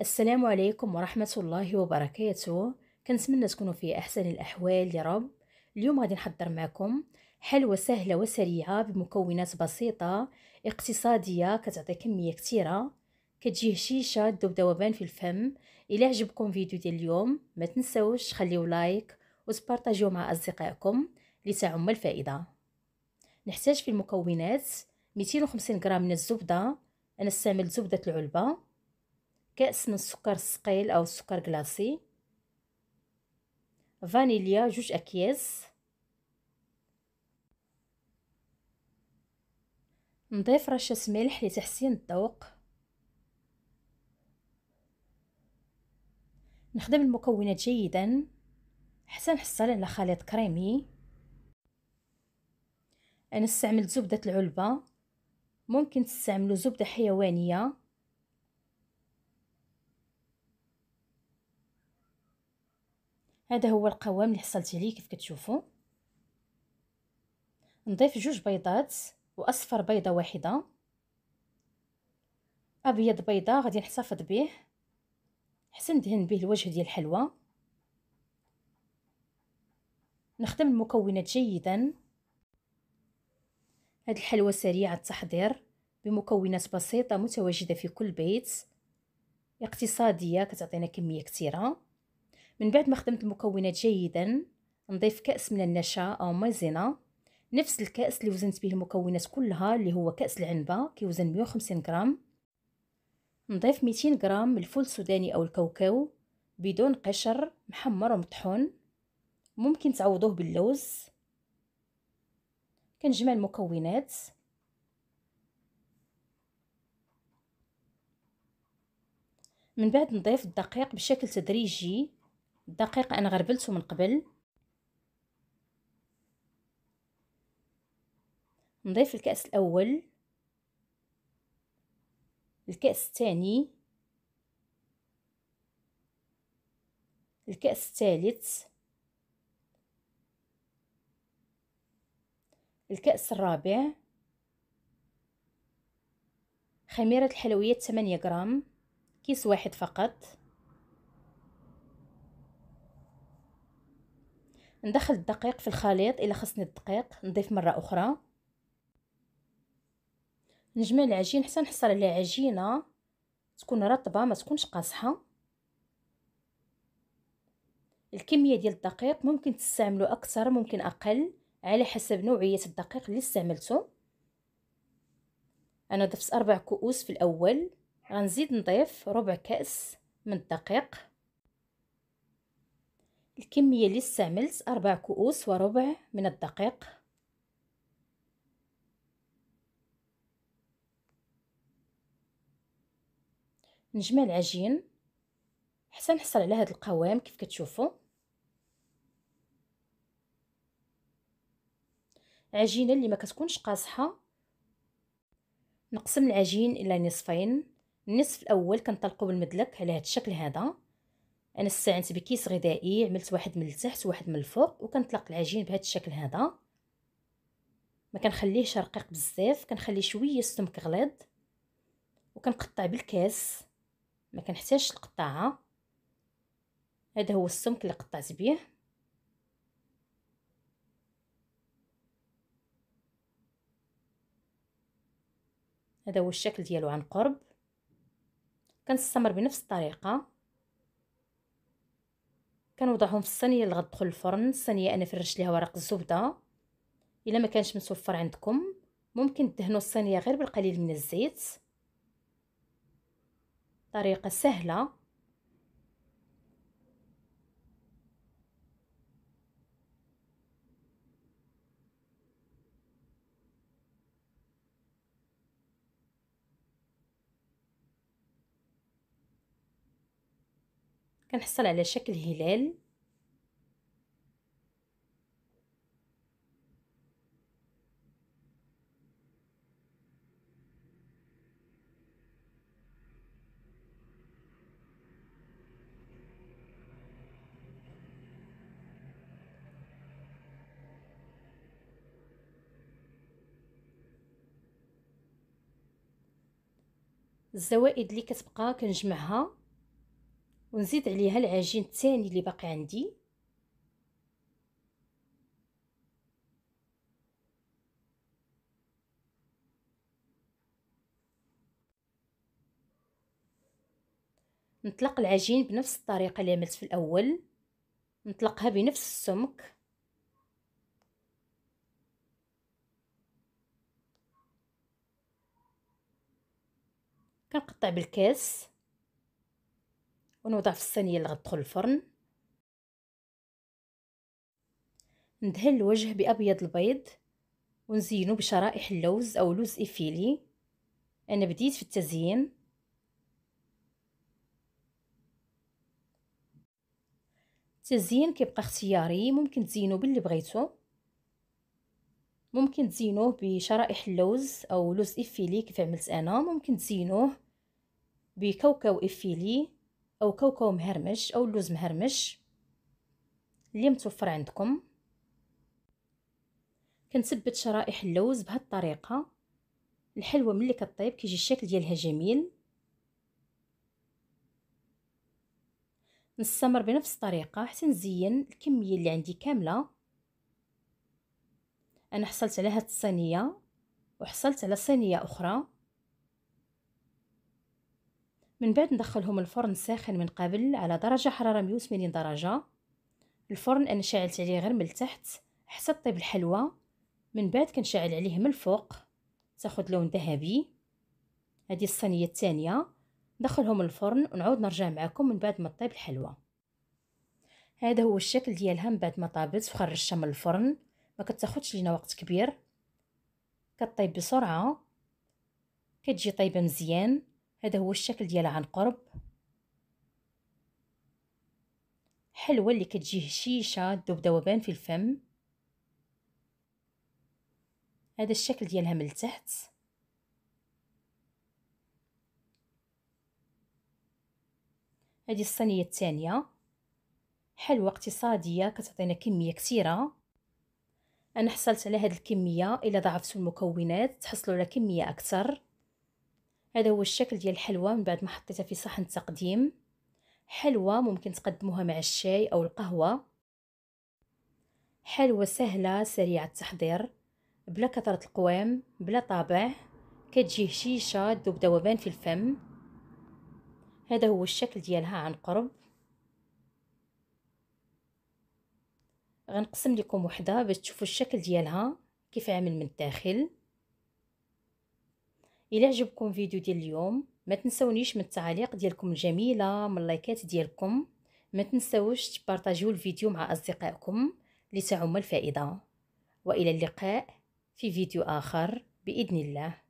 السلام عليكم ورحمة الله وبركاته كنتمنى تكونوا في أحسن الأحوال يا رب اليوم غادي نحضر معكم حلوى سهلة وسريعة بمكونات بسيطة اقتصادية كتعطي كمية كثيرة كتجي هشيشة دوبدوبان في الفم إلا عجبكم فيديو ديال اليوم ما تنسوش تخليو لايك وتبارطاجيو مع أصدقائكم لتعم الفائدة نحتاج في المكونات 250 غرام من الزبدة أنا استعملت زبدة العلبة كأس من السكر الثقيل أو السكر كلاصي فانيليا جوج أكياس نضيف رشة ملح لتحسين الذوق نخدم المكونات جيدا حتى نحصل على خليط كريمي انا استعملت زبدة العلبة ممكن تستعملوا زبدة حيوانية هذا هو القوام اللي حصلت عليه كيف كتشوفوا نضيف جوج بيضات واصفر بيضه واحده ابيض بيضه غادي نحتفظ به حسن دهن به الوجه ديال الحلوى نخدم المكونات جيدا هذه الحلوى سريعه التحضير بمكونات بسيطه متواجده في كل بيت اقتصاديه كتعطينا كميه كثيره من بعد ما خدمت المكونات جيدا نضيف كأس من النشا أو مايزينا نفس الكأس اللي وزنت به المكونات كلها اللي هو كأس العنبة كيوزن 150 غرام نضيف 200 غرام من الفول السوداني أو الكاوكاو بدون قشر محمر ومطحون ممكن تعوضوه باللوز كنجمع المكونات من بعد نضيف الدقيق بشكل تدريجي الدقيق انا غربلته من قبل نضيف الكأس الأول الكأس الثاني الكأس الثالث الكأس الرابع خميرة الحلويات 8 غرام كيس واحد فقط ندخل الدقيق في الخليط الا خصني الدقيق نضيف مره اخرى نجمع العجين حتى نحصل على عجينه تكون رطبه ما تكونش قاصحه الكميه ديال الدقيق ممكن تستعملوا اكثر ممكن اقل على حسب نوعيه الدقيق اللي استعملتو انا ضفت اربع كؤوس في الاول غنزيد نضيف ربع كاس من الدقيق الكمية اللي استعملت أربع كؤوس وربع من الدقيق نجمع العجين حتى نحصل على هذا القوام كيف كتشوفوا عجينه اللي ما كتكونش قاصحه نقسم العجين الى نصفين النصف الاول كنطلقو بالمدلك على هذا الشكل هذا انا استعنت بكيس غذائي عملت واحد من التحت وواحد من الفوق وكنطلق العجين بهذا الشكل هذا ما كنخليهش رقيق بزاف كنخليه شويه السمك غليظ وكنقطع بالكاس ما كنحتاجش القطاعه هذا هو السمك اللي قطعت به هذا هو الشكل ديالو عن قرب كنستمر بنفس الطريقه كنوضعهم في الصينيه اللي غتدخل الفرن الصينيه انا فرش ليها ورق الزبده الا ما كانش متوفر عندكم ممكن تدهنوا الصينيه غير بالقليل من الزيت طريقه سهله كنحصل على شكل هلال الزوائد اللي كتبقى كنجمعها ونزيد عليها العجين الثاني اللي باقي عندي نطلق العجين بنفس الطريقه اللي عملت في الاول نطلقها بنفس السمك كنقطع بالكاس ونوضع في الصينيه اللي غتدخل الفرن ندهن الوجه بابيض البيض ونزينو بشرائح اللوز او لوز افيلي انا بديت في التزيين التزيين كيبقى اختياري ممكن تزينوه باللي بغيتو ممكن تزينوه بشرائح اللوز او لوز افيلي كيف عملت انا ممكن تزينوه بكاوكاو افيلي او كاوكاو مهرمش او اللوز مهرمش اللي متوفر عندكم كنثبت شرائح اللوز بهاد الطريقه الحلوه ملي كطيب كيجي الشكل ديالها جميل نستمر بنفس الطريقه حتى نزين الكميه اللي عندي كامله انا حصلت على هاد الصينيه وحصلت على صينيه اخرى من بعد ندخلهم الفرن ساخن من قبل على درجه حراره 180 درجه الفرن انا شعلت عليه غير من التحت حتى طيب الحلوى من بعد كنشعل عليه من الفوق تاخذ لون ذهبي هذه الصينيه الثانيه ندخلهم الفرن ونعود نرجع معكم من بعد ما طيب الحلوى هذا هو الشكل ديالها من بعد ما طابت وخرجتها من الفرن ما كتاخذش لينا وقت كبير كطيب بسرعه كتجي طيبه مزيان هذا هو الشكل ديالها عن قرب حلوة اللي كتجي هشيشة ذبذوبان في الفم هذا الشكل ديالها من التحت هذه الصينية الثانية حلوة اقتصادية كتعطينا كمية كثيرة أنا حصلت على هذه الكمية إلا ضعفتوا المكونات تحصلوا على كمية أكثر هذا هو الشكل ديال الحلوى من بعد ما حطيتها في صحن التقديم حلوى ممكن تقدموها مع الشاي او القهوه حلوى سهله سريعه التحضير بلا كثره القوام بلا طابع كتجي هشيشه دوب ذوبان في الفم هذا هو الشكل ديالها عن قرب غنقسم لكم وحده باش تشوفوا الشكل ديالها كيف عامل من الداخل الى عجبكم فيديو ديال اليوم ما تنسونيش من التعاليق ديالكم الجميله من اللايكات ديالكم ما تنسوش تبارطاجيو الفيديو مع اصدقائكم لتعم الفائده والى اللقاء في فيديو اخر باذن الله